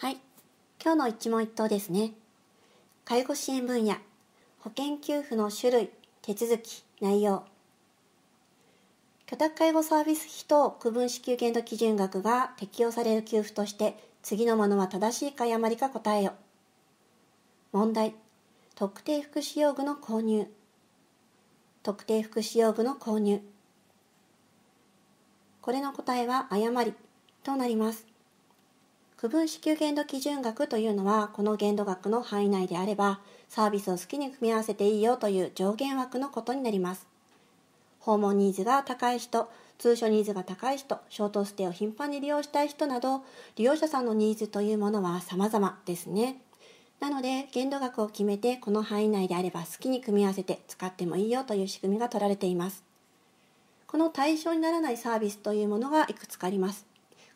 はい。今日の一問一答ですね。介護支援分野、保険給付の種類、手続き、内容。居宅介護サービス費等区分支給限度基準額が適用される給付として、次のものは正しいか誤りか答えよ。問題。特定福祉用具の購入。特定福祉用具の購入。これの答えは誤りとなります。区分支給限度基準額というのはこの限度額の範囲内であればサービスを好きに組み合わせていいよという上限枠のことになります訪問ニーズが高い人通所ニーズが高い人ショートステイを頻繁に利用したい人など利用者さんのニーズというものは様々ですねなので限度額を決めてこの範囲内であれば好きに組み合わせて使ってもいいよという仕組みが取られていますこの対象にならないサービスというものがいくつかあります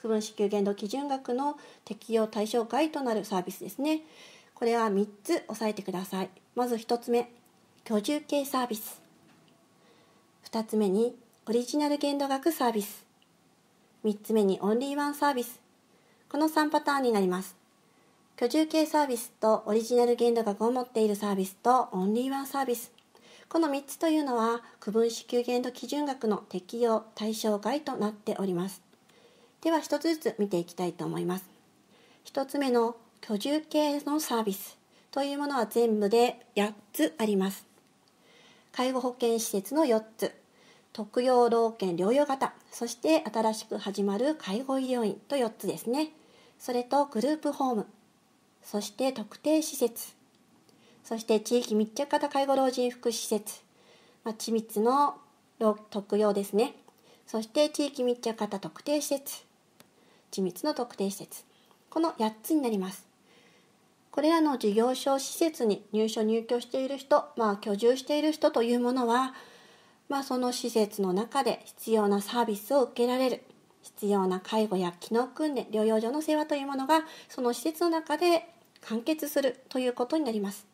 区分支給限度基準額の適用対象外となるサービスですね。これは3つ押さえてください。まず1つ目、居住系サービス。2つ目に、オリジナル限度額サービス。3つ目に、オンリーワンサービス。この3パターンになります。居住系サービスとオリジナル限度額を持っているサービスとオンリーワンサービス。この3つというのは区分支給限度基準額の適用対象外となっております。では一つずつ見ていきたいと思います。一つ目の居住系のサービスというものは全部で8つあります。介護保険施設の4つ、特養老犬療養型、そして新しく始まる介護医療院と4つですね。それとグループホーム、そして特定施設、そして地域密着型介護老人福祉施設、まあ、緻密の特養ですね。そして地域密着型特定施設、緻密の特定施設この8つになりますこれらの事業所施設に入所入居している人、まあ、居住している人というものは、まあ、その施設の中で必要なサービスを受けられる必要な介護や機能訓練療養所の世話というものがその施設の中で完結するということになります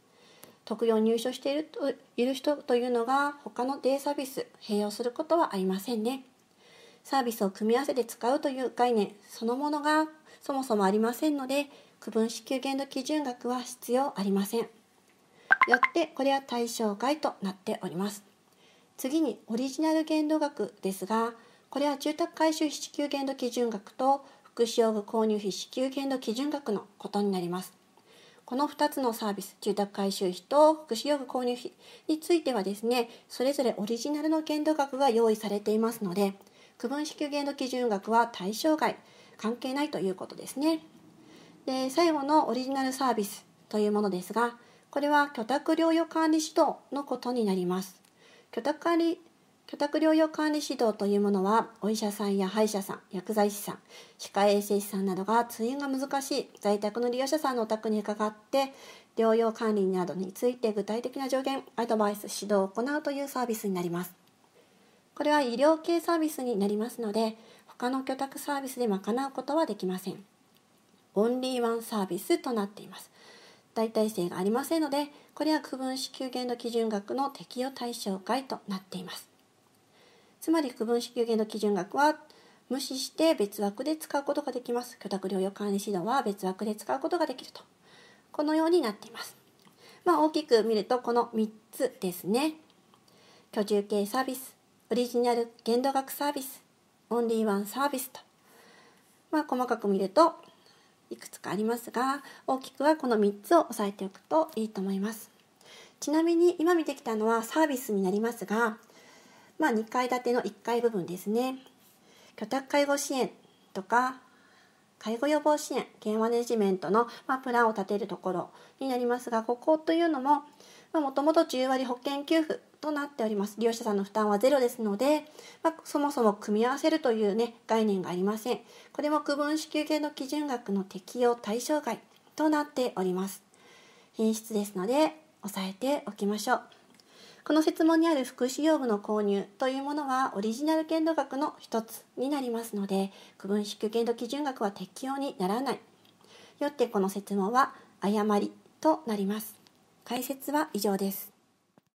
特養入所しているといる人というのが他のデイサービス併用することはありませんねサービスを組み合わせて使うという概念そのものがそもそもありませんので区分支給限度基準額は必要ありませんよってこれは対象外となっております次にオリジナル限度額ですがこれは住宅改修支給限度基準額と福祉用具購入費支給限度基準額のことになりますこの2つのサービス住宅改修費と福祉用具購入費についてはですねそれぞれオリジナルの限度額が用意されていますので区分支給限度基準額は対象外関係ないということですねで最後のオリジナルサービスというものですがこれは居宅療養管理指導のことになります居宅管理居宅療養管理指導というものはお医者さんや歯医者さん薬剤師さん歯科衛生士さんなどが通院が難しい在宅の利用者さんのお宅に伺って療養管理などについて具体的な助言アドバイス指導を行うというサービスになりますこれは医療系サービスになりますので他の居宅サービスで賄うことはできませんオンリーワンサービスとなっています代替性がありませんのでこれは区分支給限度基準額の適用対象外となっていますつまり区分支給限度基準額は無視して別枠で使うことができます居宅療養管理指導は別枠で使うことができるとこのようになっていますまあ大きく見るとこの3つですね居住系サービスオリジナル限度額サービスオンリーワンサービスと、まあ、細かく見るといくつかありますが大きくはこの3つを押さえておくといいと思いますちなみに今見てきたのはサービスになりますが、まあ、2階建ての1階部分ですね居宅介護支援とか介護予防支援ケアマネジメントの、まプランを立てるところになりますがここというのももともと10割保険給付となっております。利用者さんの負担はゼロですので、まあ、そもそも組み合わせるというね、概念がありません。これも区分支給系の基準額の適用対象外となっております。品質ですので、押さえておきましょう。この設問にある福祉用具の購入というものはオリジナル限度額の一つになりますので、区分支給限度基準額は適用にならない。よってこの設問は誤りとなります。解説は以上です。